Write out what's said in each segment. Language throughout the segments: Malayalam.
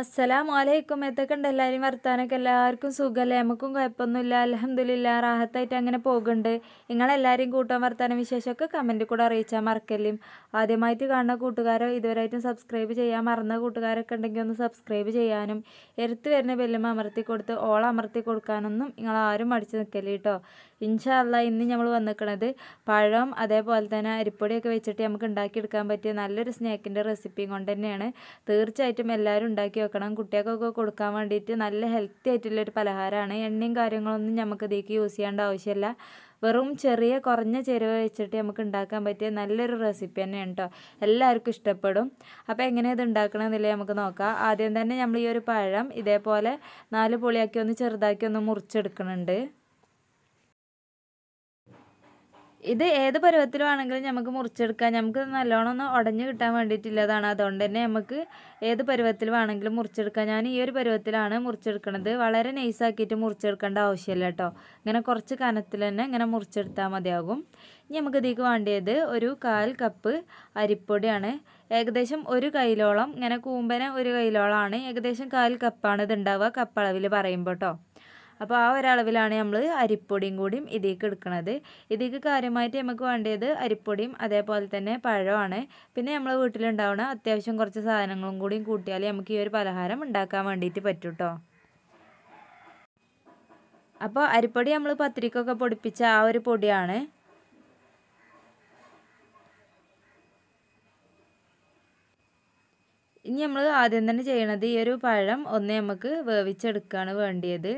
അസ്സലാം വലൈക്കും എത്തൊക്കെയുണ്ട് എല്ലാവരും വർത്താനൊക്കെ എല്ലാവർക്കും സുഖമല്ലേ നമുക്കും കുഴപ്പമൊന്നുമില്ല അലഹമില്ല റാഹത്തായിട്ട് അങ്ങനെ പോകുന്നുണ്ട് നിങ്ങളെല്ലാവരും കൂട്ടാൻ വർത്താന വിശേഷമൊക്കെ കമൻറ്റിൽ കൂടെ അറിയിച്ചാൽ മറക്കല്ലേ ആദ്യമായിട്ട് കാണുന്ന കൂട്ടുകാരോ ഇതുവരായിട്ടും സബ്സ്ക്രൈബ് ചെയ്യാൻ മറന്ന കൂട്ടുകാരൊക്കെ ഉണ്ടെങ്കിൽ ഒന്ന് സബ്സ്ക്രൈബ് ചെയ്യാനും എടുത്ത് വരുന്ന ബെല്ലുമ അമർത്തി കൊടുത്ത് ഓൾ അമർത്തി കൊടുക്കാനൊന്നും നിങ്ങൾ ആരും മടിച്ച് നിൽക്കല്ലേ കേട്ടോ ഇൻഷാല്ല ഇന്ന് നമ്മൾ വന്നിരിക്കുന്നത് പഴം അതേപോലെ തന്നെ അരിപ്പൊടിയൊക്കെ വെച്ചിട്ട് നമുക്ക് ഉണ്ടാക്കിയെടുക്കാൻ പറ്റിയ നല്ലൊരു സ്നാക്കിൻ്റെ റെസിപ്പിയും കൊണ്ട് തന്നെയാണ് തീർച്ചയായിട്ടും എല്ലാവരും ഉണ്ടാക്കി വെക്കണം കുട്ടികൾക്കൊക്കെ കൊടുക്കാൻ വേണ്ടിയിട്ട് നല്ല ഹെൽത്തി ആയിട്ടുള്ളൊരു പലഹാരമാണ് എണ്ണയും കാര്യങ്ങളൊന്നും നമുക്ക് ഇതേക്ക് യൂസ് ചെയ്യേണ്ട ആവശ്യമില്ല വെറും ചെറിയ കുറഞ്ഞ ചേരുവ വെച്ചിട്ട് നമുക്ക് ഉണ്ടാക്കാൻ പറ്റിയ നല്ലൊരു റെസിപ്പി തന്നെയാണ് കേട്ടോ എല്ലാവർക്കും ഇഷ്ടപ്പെടും അപ്പോൾ എങ്ങനെ ഇത് ഉണ്ടാക്കണമെന്നില്ലേ നമുക്ക് നോക്കാം ആദ്യം തന്നെ നമ്മൾ ഈ ഒരു പഴം ഇതേപോലെ നാല് പൊളിയാക്കി ഒന്ന് ചെറുതാക്കി ഒന്ന് മുറിച്ചെടുക്കുന്നുണ്ട് ഇത് ഏത് പരുവത്തിലാണെങ്കിലും നമുക്ക് മുറിച്ചെടുക്കാം നമുക്ക് നല്ലോണം ഒന്ന് ഉടഞ്ഞു കിട്ടാൻ വേണ്ടിയിട്ടുള്ളതാണ് അതുകൊണ്ട് തന്നെ നമുക്ക് ഏത് പരുവത്തിലാണെങ്കിലും മുറിച്ചെടുക്കാം ഞാൻ ഈ ഒരു പരുവത്തിലാണ് മുറിച്ചെടുക്കുന്നത് വളരെ നൈസാക്കിയിട്ട് മുറിച്ചെടുക്കേണ്ട ആവശ്യമില്ല കേട്ടോ ഇങ്ങനെ കുറച്ച് കനത്തിൽ തന്നെ ഇങ്ങനെ മുറിച്ചെടുത്താൽ മതിയാകും ഇനി നമുക്ക് ഇതിലേക്ക് വേണ്ടിയത് ഒരു കാൽ കപ്പ് അരിപ്പൊടിയാണ് ഏകദേശം ഒരു കൈയിലോളം ഇങ്ങനെ കൂമ്പന ഒരു കൈയിലോളമാണ് ഏകദേശം കാൽ കപ്പാണ് ഇത് ഉണ്ടാവുക കപ്പളവിൽ പറയുമ്പോൾ കേട്ടോ അപ്പോൾ ആ ഒരളവിലാണ് നമ്മൾ അരിപ്പൊടിയും കൂടിയും ഇതിലേക്ക് എടുക്കുന്നത് ഇതിലേക്ക് കാര്യമായിട്ട് നമുക്ക് വേണ്ടത് അരിപ്പൊടിയും അതേപോലെ തന്നെ പഴമാണ് പിന്നെ നമ്മൾ വീട്ടിലുണ്ടാവുന്ന അത്യാവശ്യം കുറച്ച് സാധനങ്ങളും കൂടിയും കൂട്ടിയാൽ നമുക്ക് ഈ ഒരു പലഹാരം ഉണ്ടാക്കാൻ വേണ്ടിയിട്ട് പറ്റും കേട്ടോ അപ്പോൾ അരിപ്പൊടി നമ്മൾ പത്തിരിക്കൊക്കെ പൊടിപ്പിച്ച ആ ഒരു പൊടിയാണ് ഇനി നമ്മൾ ആദ്യം തന്നെ ചെയ്യണത് ഈ ഒരു പഴം ഒന്ന് നമുക്ക് വേവിച്ചെടുക്കുകയാണ് വേണ്ടിയത്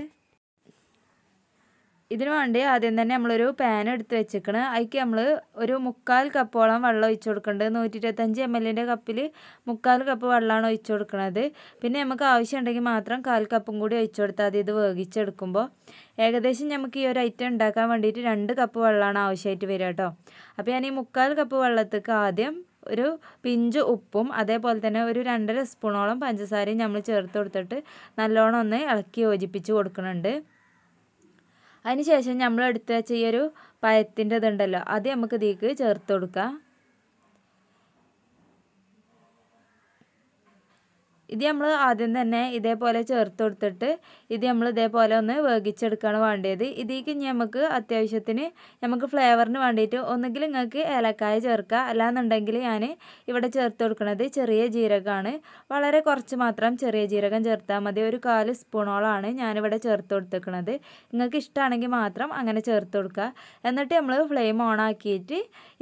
ഇതിന് വേണ്ടി ആദ്യം തന്നെ നമ്മളൊരു പാൻ എടുത്ത് വെച്ചേക്കണ് അതിക്ക് നമ്മൾ ഒരു മുക്കാൽ കപ്പോളം വെള്ളം ഒഴിച്ചു കൊടുക്കേണ്ടത് നൂറ്റി ഇരുപത്തഞ്ച് എം എല്ലിൻ്റെ കപ്പിൽ മുക്കാൽ കപ്പ് വെള്ളമാണ് ഒഴിച്ചു കൊടുക്കുന്നത് പിന്നെ നമുക്ക് ആവശ്യമുണ്ടെങ്കിൽ മാത്രം കാൽ കപ്പും കൂടി ഒഴിച്ചു കൊടുത്താൽ മതി ഇത് വേഗിച്ചെടുക്കുമ്പോൾ ഏകദേശം നമുക്ക് ഈ ഒരു ഐറ്റം ഉണ്ടാക്കാൻ വേണ്ടിയിട്ട് രണ്ട് കപ്പ് വെള്ളമാണ് ആവശ്യമായിട്ട് വരിക കേട്ടോ അപ്പോൾ ഞാൻ ഈ മുക്കാൽ കപ്പ് വെള്ളത്തേക്ക് ആദ്യം ഒരു പിഞ്ച് ഉപ്പും അതേപോലെ തന്നെ ഒരു രണ്ടര സ്പൂണോളം പഞ്ചസാരയും നമ്മൾ ചേർത്ത് കൊടുത്തിട്ട് നല്ലോണം ഒന്ന് ഇളക്കി യോജിപ്പിച്ച് കൊടുക്കുന്നുണ്ട് അതിനുശേഷം നമ്മളെടുത്ത് നമ്മൾ വെച്ച ഈ ഒരു പഴത്തിൻ്റെ ഇതുണ്ടല്ലോ അത് നമുക്ക് ഇതിലേക്ക് ചേർത്ത് കൊടുക്കാം ഇത് നമ്മൾ ആദ്യം തന്നെ ഇതേപോലെ ചേർത്ത് കൊടുത്തിട്ട് ഇത് നമ്മൾ ഇതേപോലെ ഒന്ന് വേവിച്ചെടുക്കുകയാണ് വേണ്ടത് ഇനി നമുക്ക് അത്യാവശ്യത്തിന് നമുക്ക് ഫ്ലേവറിന് വേണ്ടിയിട്ട് ഒന്നുകിൽ നിങ്ങൾക്ക് ഏലക്കായ ചേർക്കുക അല്ലാന്നുണ്ടെങ്കിൽ ഞാൻ ഇവിടെ ചേർത്ത് കൊടുക്കുന്നത് ചെറിയ ജീരകമാണ് വളരെ കുറച്ച് മാത്രം ചെറിയ ജീരകം ചേർത്താൽ മതി ഒരു കാല് സ്പൂണോളാണ് ഞാനിവിടെ ചേർത്ത് കൊടുത്തേക്കുന്നത് നിങ്ങൾക്ക് ഇഷ്ടമാണെങ്കിൽ മാത്രം അങ്ങനെ ചേർത്ത് കൊടുക്കുക എന്നിട്ട് നമ്മൾ ഫ്ലെയിം ഓൺ ആക്കിയിട്ട്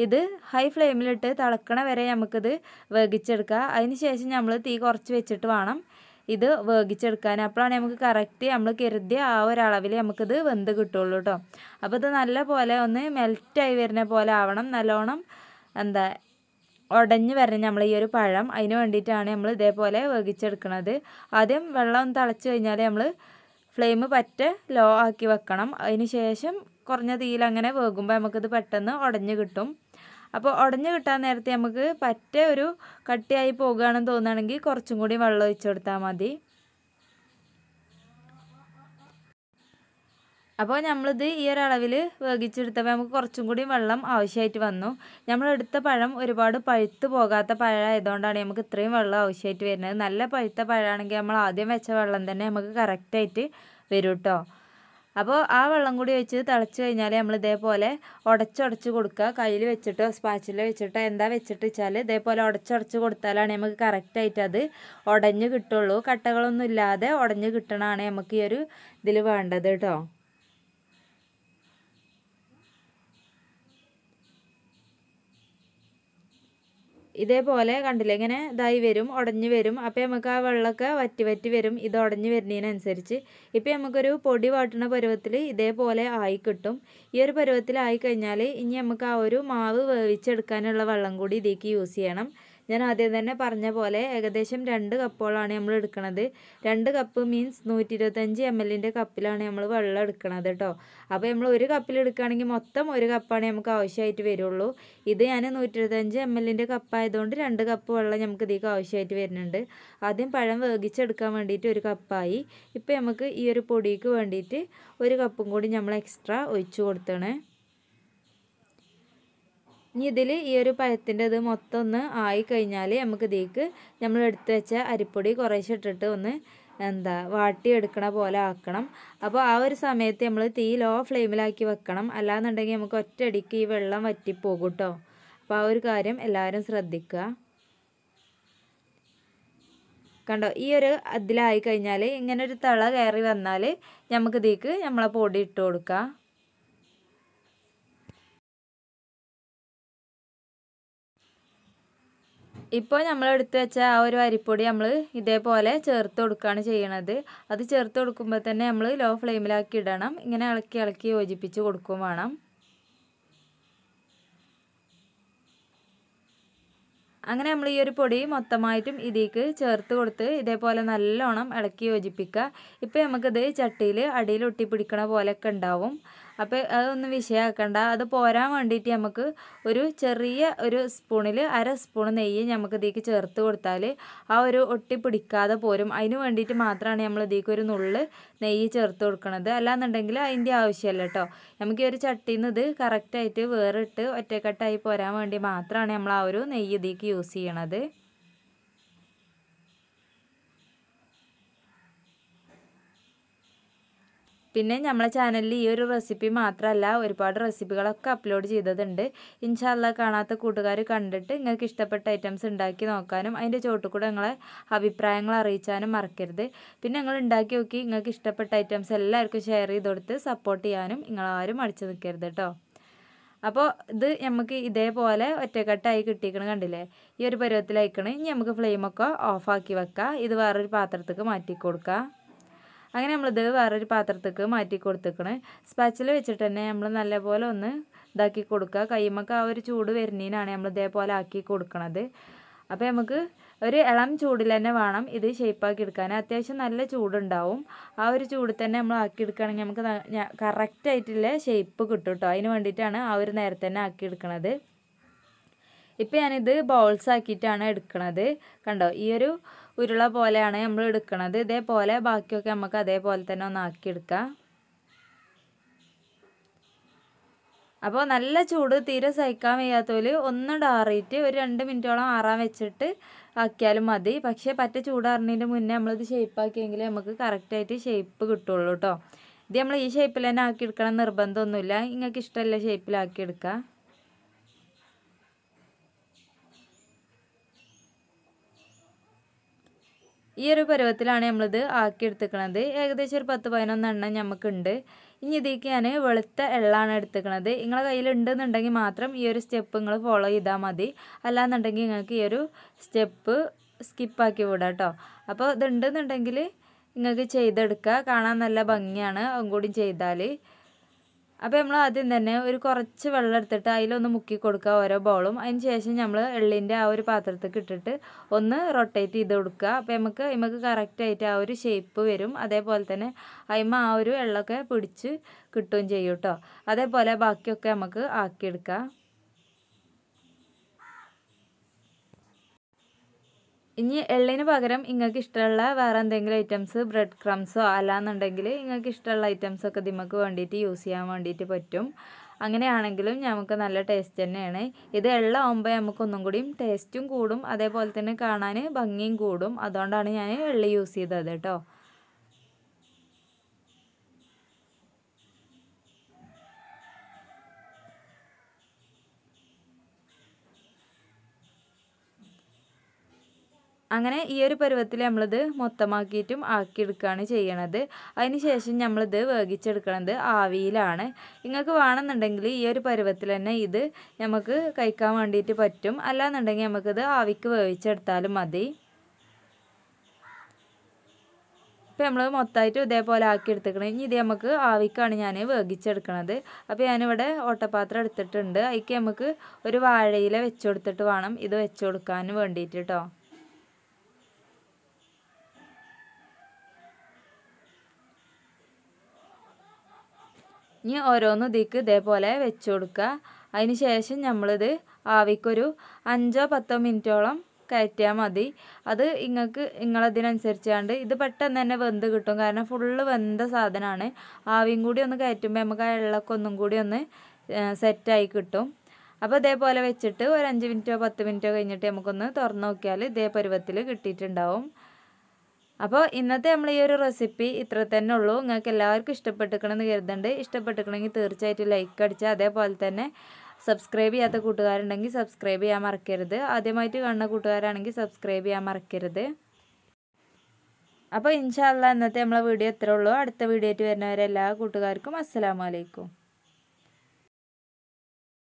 ഇത് ഹൈ ഫ്ലെയിമിലിട്ട് തിളക്കണ വരെ നമുക്കിത് വേവിച്ചെടുക്കുക അതിന് ശേഷം നമ്മൾ തീ കുറച്ച് വെച്ചിട്ട് വെച്ചിട്ട് വേണം ഇത് വേഗിച്ചെടുക്കാൻ അപ്പോഴാണ് നമുക്ക് കറക്റ്റ് നമ്മൾ കരുതിയ ആ ഒരളവിൽ നമുക്കിത് വെന്ത് കിട്ടുള്ളൂ കേട്ടോ അപ്പോൾ ഇത് നല്ല പോലെ ഒന്ന് മെൽറ്റായി വരുന്ന പോലെ ആവണം നല്ലോണം എന്താ ഉടഞ്ഞ് വരണം നമ്മൾ ഈ ഒരു പഴം അതിന് വേണ്ടിയിട്ടാണ് നമ്മൾ ഇതേപോലെ വേഗിച്ചെടുക്കുന്നത് ആദ്യം വെള്ളം ഒന്ന് തിളച്ച് കഴിഞ്ഞാൽ നമ്മൾ ഫ്ലെയിം പറ്റ ലോ ആക്കി വെക്കണം അതിന് ശേഷം കുറഞ്ഞ തീയിൽ അങ്ങനെ വേകുമ്പോൾ നമുക്കിത് പെട്ടെന്ന് ഉടഞ്ഞ് കിട്ടും അപ്പോൾ ഉടഞ്ഞു കിട്ടാൻ നേരത്തെ നമുക്ക് പറ്റ ഒരു കട്ടിയായി പോകുകയാണെന്ന് തോന്നുകയാണെങ്കിൽ കുറച്ചും കൂടി വെള്ളം ഒഴിച്ചു കൊടുത്താൽ മതി അപ്പോൾ നമ്മളിത് ഈ ഒരളവിൽ വേഗിച്ചെടുത്തപ്പോൾ നമുക്ക് കുറച്ചും കൂടി വെള്ളം ആവശ്യമായിട്ട് വന്നു നമ്മൾ എടുത്ത പഴം ഒരുപാട് പഴുത്ത് പോകാത്ത പഴമായതുകൊണ്ടാണ് നമുക്ക് ഇത്രയും വെള്ളം ആവശ്യമായിട്ട് വരുന്നത് നല്ല പഴുത്ത പഴമാണെങ്കിൽ നമ്മൾ ആദ്യം വെച്ച വെള്ളം തന്നെ നമുക്ക് കറക്റ്റായിട്ട് വരും കേട്ടോ അപ്പോൾ ആ വെള്ളം കൂടി വെച്ച് തിളച്ച് കഴിഞ്ഞാൽ നമ്മൾ ഇതേപോലെ ഉടച്ചുടച്ച് കൊടുക്കുക കയ്യിൽ വെച്ചിട്ടോ സ്പാച്ചിൽ വെച്ചിട്ടോ എന്താ വെച്ചിട്ട് വെച്ചാൽ ഇതേപോലെ ഉടച്ചുടച്ച് കൊടുത്താലാണ് നമുക്ക് കറക്റ്റായിട്ട് അത് ഉടഞ്ഞ് കിട്ടുള്ളൂ കട്ടകളൊന്നും ഇല്ലാതെ ഉടഞ്ഞ് കിട്ടണമാണ് നമുക്ക് ഈ ഒരു ഇതിൽ വേണ്ടത് കേട്ടോ ഇതേപോലെ കണ്ടില്ലേ ഇങ്ങനെ ഇതായി വരും ഉടഞ്ഞു വരും അപ്പോൾ നമുക്ക് ആ വെള്ളമൊക്കെ വറ്റി വറ്റി വരും ഇത് ഉടഞ്ഞു വരുന്നതിനനുസരിച്ച് ഇപ്പോൾ നമുക്കൊരു പൊടി വാട്ടുന്ന പരുവത്തിൽ ഇതേപോലെ ആയി കിട്ടും ഈ ഒരു പരുവത്തിൽ ആയി കഴിഞ്ഞാൽ ഇനി നമുക്ക് ആ ഒരു മാവ് വേവിച്ചെടുക്കാനുള്ള വെള്ളം കൂടി ഇതേക്ക് യൂസ് ചെയ്യണം ഞാൻ ആദ്യം തന്നെ പറഞ്ഞ പോലെ ഏകദേശം രണ്ട് കപ്പുകളാണ് നമ്മൾ എടുക്കുന്നത് രണ്ട് കപ്പ് മീൻസ് നൂറ്റി ഇരുപത്തഞ്ച് എം എല്ലിൻ്റെ കപ്പിലാണ് നമ്മൾ വെള്ളം എടുക്കുന്നത് കേട്ടോ അപ്പോൾ നമ്മൾ ഒരു കപ്പിലെടുക്കുകയാണെങ്കിൽ മൊത്തം ഒരു കപ്പാണ് നമുക്ക് ആവശ്യമായിട്ട് വരുള്ളൂ ഇത് ഞാൻ നൂറ്റി ഇരുപത്തഞ്ച് എം എല്ലിൻ്റെ കപ്പായതുകൊണ്ട് രണ്ട് കപ്പ് വെള്ളം നമുക്ക് ഇതിക്ക് ആവശ്യമായിട്ട് വരുന്നുണ്ട് ആദ്യം പഴം വേഗിച്ചെടുക്കാൻ വേണ്ടിയിട്ട് ഒരു കപ്പായി ഇപ്പോൾ നമുക്ക് ഈ ഒരു പൊടിക്ക് വേണ്ടിയിട്ട് ഒരു കപ്പും കൂടി നമ്മൾ എക്സ്ട്രാ ഒഴിച്ചു കൊടുത്തണേ ഇനി ഇതിൽ ഈ ഒരു പഴത്തിൻ്റെ ഇത് മൊത്തം ഒന്ന് ആയി കഴിഞ്ഞാൽ നമുക്ക് ഇതിലേക്ക് നമ്മൾ എടുത്ത് വെച്ച അരിപ്പൊടി കുറേശ്ശെ ഇട്ടിട്ട് ഒന്ന് എന്താ വാട്ടി എടുക്കണ പോലെ ആക്കണം അപ്പോൾ ആ ഒരു സമയത്ത് നമ്മൾ തീ ലോ ഫ്ലെയിമിലാക്കി വെക്കണം അല്ലാന്നുണ്ടെങ്കിൽ നമുക്ക് ഒറ്റയടിക്ക് ഈ വെള്ളം വറ്റിപ്പോകും കേട്ടോ അപ്പോൾ ആ ഒരു കാര്യം എല്ലാവരും ശ്രദ്ധിക്കുക കണ്ടോ ഈ ഒരു അതിലായി കഴിഞ്ഞാൽ ഇങ്ങനൊരു തള കയറി വന്നാൽ നമുക്ക് ഇതിലേക്ക് നമ്മളെ പൊടി ഇട്ട് കൊടുക്കാം ഇപ്പോൾ നമ്മൾ എടുത്ത് വെച്ച ആ ഒരു അരിപ്പൊടി നമ്മൾ ഇതേപോലെ ചേർത്ത് കൊടുക്കുകയാണ് ചെയ്യണത് അത് ചേർത്ത് കൊടുക്കുമ്പോൾ തന്നെ നമ്മൾ ലോ ഫ്ലെയിമിലാക്കി ഇടണം ഇങ്ങനെ ഇളക്കി ഇളക്കി യോജിപ്പിച്ച് കൊടുക്കും വേണം അങ്ങനെ നമ്മൾ ഈ ഒരു പൊടി മൊത്തമായിട്ടും ഇതിലേക്ക് ചേർത്ത് കൊടുത്ത് ഇതേപോലെ നല്ലോണം ഇളക്കി യോജിപ്പിക്കുക ഇപ്പോൾ നമുക്കിത് ചട്ടിയിൽ അടിയിൽ ഒട്ടി പിടിക്കണ പോലെയൊക്കെ ഉണ്ടാവും അപ്പോൾ അതൊന്നും വിഷയമാക്കണ്ട അത് പോരാൻ വേണ്ടിയിട്ട് നമുക്ക് ഒരു ചെറിയ ഒരു സ്പൂണിൽ അര സ്പൂൺ നെയ്യ് നമുക്ക് ഇതിലേക്ക് ചേർത്ത് കൊടുത്താൽ ആ ഒരു ഒട്ടി പിടിക്കാതെ പോരും അതിന് വേണ്ടിയിട്ട് മാത്രമാണ് നമ്മൾ ഇതിലേക്ക് ഒരു നുള്ളിൽ നെയ്യ് ചേർത്ത് കൊടുക്കുന്നത് അല്ലാന്നുണ്ടെങ്കിൽ അതിൻ്റെ ആവശ്യമല്ല കേട്ടോ നമുക്ക് ഈ ഒരു ചട്ടിയിൽ നിന്ന് ഇത് കറക്റ്റായിട്ട് വേറിട്ട് ഒറ്റക്കെട്ടായി പോരാൻ വേണ്ടി മാത്രമാണ് നമ്മൾ ആ ഒരു നെയ്യ് ഇതിലേക്ക് യൂസ് ചെയ്യണത് പിന്നെ നമ്മളെ ചാനലിൽ ഈ ഒരു റെസിപ്പി മാത്രമല്ല ഒരുപാട് റെസിപ്പികളൊക്കെ അപ്ലോഡ് ചെയ്തതുണ്ട് ഇൻഷാല്ല കാണാത്ത കൂട്ടുകാർ കണ്ടിട്ട് നിങ്ങൾക്ക് ഇഷ്ടപ്പെട്ട ഐറ്റംസ് ഉണ്ടാക്കി നോക്കാനും അതിൻ്റെ ചോട്ടിൽ നിങ്ങളെ അഭിപ്രായങ്ങൾ അറിയിച്ചാനും മറക്കരുത് പിന്നെ നിങ്ങൾ ഉണ്ടാക്കി നോക്കി നിങ്ങൾക്ക് ഇഷ്ടപ്പെട്ട ഐറ്റംസ് എല്ലാവർക്കും ഷെയർ ചെയ്ത് കൊടുത്ത് സപ്പോർട്ട് ചെയ്യാനും നിങ്ങളാരും അടിച്ചു നിൽക്കരുത് കേട്ടോ അപ്പോൾ ഇത് നമുക്ക് ഇതേപോലെ ഒറ്റക്കെട്ടായി കിട്ടിയിക്കണ കണ്ടില്ലേ ഈ ഒരു പരുവത്തിലയക്കണേ ഇനി നമുക്ക് ഫ്ലെയിമൊക്കെ ഓഫാക്കി വെക്കാം ഇത് വേറൊരു പാത്രത്തേക്ക് മാറ്റി കൊടുക്കാം അങ്ങനെ നമ്മളിത് വേറൊരു പാത്രത്തേക്ക് മാറ്റി കൊടുത്തേക്കണേ സ്പാച്ചിൽ വെച്ചിട്ട് തന്നെ നമ്മൾ നല്ലപോലെ ഒന്ന് ഇതാക്കി കൊടുക്കുക കൈമൊക്കെ ആ ഒരു ചൂട് വരുന്നതിനാണ് നമ്മൾ ഇതേപോലെ ആക്കി കൊടുക്കണത് അപ്പോൾ നമുക്ക് ഒരു ഇളം ചൂടിൽ തന്നെ വേണം ഇത് ഷേപ്പാക്കി എടുക്കാൻ അത്യാവശ്യം നല്ല ചൂടുണ്ടാവും ആ ഒരു ചൂട് തന്നെ നമ്മൾ ആക്കി എടുക്കുകയാണെങ്കിൽ നമുക്ക് കറക്റ്റായിട്ടുള്ള ഷേപ്പ് കിട്ടും കേട്ടോ അതിന് വേണ്ടിയിട്ടാണ് ആ ഒരു നേരത്തെ തന്നെ ആക്കി എടുക്കണത് ഇപ്പോൾ ഞാനിത് ബൗൾസ് ആക്കിയിട്ടാണ് എടുക്കുന്നത് കണ്ടോ ഈ ഒരു ഉരുള പോലെയാണ് നമ്മൾ എടുക്കുന്നത് ഇതേപോലെ ബാക്കിയൊക്കെ നമുക്ക് അതേപോലെ തന്നെ ഒന്ന് ആക്കിയെടുക്കാം അപ്പോൾ നല്ല ചൂട് തീരെ സഹിക്കാൻ വയ്യാത്തവർ ഒന്ന് ഡാറിയിട്ട് ഒരു രണ്ട് മിനിറ്റോളം ആറാൻ വെച്ചിട്ട് ആക്കിയാലും മതി പക്ഷേ പറ്റ ചൂടാറിനതിൻ്റെ മുന്നേ നമ്മളിത് ഷേപ്പാക്കിയെങ്കിൽ നമുക്ക് കറക്റ്റായിട്ട് ഷേപ്പ് കിട്ടുള്ളൂ കേട്ടോ ഇത് നമ്മൾ ഈ ഷേപ്പിൽ തന്നെ ആക്കിയെടുക്കണം നിർബന്ധമൊന്നുമില്ല നിങ്ങൾക്ക് ഇഷ്ടമല്ല ഷേപ്പിലാക്കിയെടുക്കുക ഈ ഒരു പരുവത്തിലാണ് നമ്മളിത് എടുത്തിക്കണത് ഏകദേശം ഒരു പത്ത് പതിനൊന്നെണ്ണം നമുക്കുണ്ട് ഇനി ഇതേക്ക് ഞാൻ വെളുത്ത എള്ളാണ് എടുത്തിക്കണത് നിങ്ങളെ കയ്യിലുണ്ടെന്നുണ്ടെങ്കിൽ മാത്രം ഈ ഒരു സ്റ്റെപ്പ് നിങ്ങൾ ഫോളോ ചെയ്താൽ മതി അല്ലാന്നുണ്ടെങ്കിൽ നിങ്ങൾക്ക് ഈ ഒരു സ്റ്റെപ്പ് സ്കിപ്പാക്കി വിടാം കേട്ടോ അപ്പോൾ ഇതുണ്ടെന്നുണ്ടെങ്കിൽ നിങ്ങൾക്ക് ചെയ്തെടുക്കുക കാണാൻ നല്ല ഭംഗിയാണ് അതും കൂടി ചെയ്താൽ അപ്പോൾ നമ്മൾ ആദ്യം തന്നെ ഒരു കുറച്ച് വെള്ളം എടുത്തിട്ട് അതിലൊന്ന് മുക്കി കൊടുക്കുക ഓരോ ബോളും അതിന് ശേഷം നമ്മൾ എള്ളിൻ്റെ ആ ഒരു പാത്രത്തിൽ ഇട്ടിട്ട് ഒന്ന് റൊട്ടേറ്റ് ചെയ്ത് കൊടുക്കുക അപ്പോൾ നമുക്ക് നമുക്ക് കറക്റ്റായിട്ട് ആ ഒരു ഷേപ്പ് വരും അതേപോലെ തന്നെ അതിമ ആ ഒരു വെള്ളമൊക്കെ പിടിച്ച് കിട്ടുകയും ചെയ്യും കേട്ടോ അതേപോലെ ബാക്കിയൊക്കെ നമുക്ക് ആക്കിയെടുക്കാം ഇനി എള്ളിന് പകരം നിങ്ങൾക്ക് ഇഷ്ടമുള്ള വേറെ എന്തെങ്കിലും ഐറ്റംസ് ബ്രെഡ് ക്രംസോ അല്ലാന്നുണ്ടെങ്കിൽ നിങ്ങൾക്ക് ഇഷ്ടമുള്ള ഐറ്റംസൊക്കെ നമുക്ക് വേണ്ടിയിട്ട് യൂസ് ചെയ്യാൻ വേണ്ടിയിട്ട് പറ്റും അങ്ങനെയാണെങ്കിലും നമുക്ക് നല്ല ടേസ്റ്റ് തന്നെയാണ് ഇത് എള്ള ആകുമ്പോൾ നമുക്ക് ഒന്നും കൂടിയും ടേസ്റ്റും കൂടും അതേപോലെ തന്നെ കാണാൻ ഭംഗിയും കൂടും അതുകൊണ്ടാണ് ഞാൻ എള്ളി യൂസ് ചെയ്തത് കേട്ടോ അങ്ങനെ ഈ ഒരു പരുവത്തിൽ നമ്മളിത് മൊത്തമാക്കിയിട്ടും ആക്കിയെടുക്കുകയാണ് ചെയ്യണത് ശേഷം നമ്മളിത് വേഗിച്ചെടുക്കണത് ആവിയിലാണ് നിങ്ങൾക്ക് വേണമെന്നുണ്ടെങ്കിൽ ഈ ഒരു പരുവത്തിൽ തന്നെ ഇത് നമുക്ക് കഴിക്കാൻ വേണ്ടിയിട്ട് പറ്റും അല്ലാന്നുണ്ടെങ്കിൽ നമുക്കിത് ആവിക്ക് വേവിച്ചെടുത്താലും മതി അപ്പോൾ നമ്മൾ മൊത്തമായിട്ട് ഇതേപോലെ ആക്കി എടുത്തേക്കണം ഇനി ഇത് നമുക്ക് ആവിക്കാണ് ഞാൻ വേഗിച്ചെടുക്കണത് അപ്പോൾ ഞാനിവിടെ ഓട്ടപാത്രം എടുത്തിട്ടുണ്ട് അതിക്ക് നമുക്ക് ഒരു വാഴയില വെച്ച് കൊടുത്തിട്ട് വേണം ഇത് വെച്ച് കൊടുക്കാൻ വേണ്ടിയിട്ട് കേട്ടോ ഇനി ഓരോന്ന് ഇതിക്ക് ഇതേപോലെ വെച്ച് കൊടുക്കുക അതിന് ശേഷം നമ്മളിത് ആവിക്കൊരു അഞ്ചോ പത്തോ മിനിറ്റോളം കയറ്റിയാൽ മതി അത് നിങ്ങൾക്ക് നിങ്ങളതിനനുസരിച്ചാണ്ട് ഇത് പെട്ടെന്ന് തന്നെ വെന്ത് കിട്ടും കാരണം ഫുള്ള് വെന്ത സാധനമാണ് ആവിയും കൂടി ഒന്ന് കയറ്റുമ്പോൾ നമുക്ക് ആ എള്ളൊക്കെ ഒന്നും കൂടി ഒന്ന് സെറ്റായി കിട്ടും അപ്പോൾ ഇതേപോലെ വെച്ചിട്ട് ഒരു അഞ്ച് മിനിറ്റോ പത്ത് മിനിറ്റോ കഴിഞ്ഞിട്ട് നമുക്കൊന്ന് തുറന്നു നോക്കിയാൽ ഇതേ പരുവത്തിൽ കിട്ടിയിട്ടുണ്ടാവും അപ്പോൾ ഇന്നത്തെ നമ്മൾ ഈ ഒരു റെസിപ്പി ഇത്ര തന്നെ ഉള്ളൂ നിങ്ങൾക്ക് എല്ലാവർക്കും ഇഷ്ടപ്പെട്ടിരിക്കണമെന്ന് കരുതുന്നുണ്ട് ഇഷ്ടപ്പെട്ടിരിക്കണമെങ്കിൽ തീർച്ചയായിട്ടും ലൈക്ക് അടിച്ചാൽ അതേപോലെ തന്നെ സബ്സ്ക്രൈബ് ചെയ്യാത്ത കൂട്ടുകാരുണ്ടെങ്കിൽ സബ്സ്ക്രൈബ് ചെയ്യാൻ മറക്കരുത് ആദ്യമായിട്ട് കാണുന്ന കൂട്ടുകാരാണെങ്കിൽ സബ്സ്ക്രൈബ് ചെയ്യാൻ മറക്കരുത് അപ്പോൾ ഇൻഷാല്ല ഇന്നത്തെ നമ്മളെ വീഡിയോ ഇത്രേ ഉള്ളൂ അടുത്ത വീഡിയോ ആയിട്ട് വരുന്നവരെ എല്ലാ കൂട്ടുകാർക്കും അസ്സാമലൈക്കും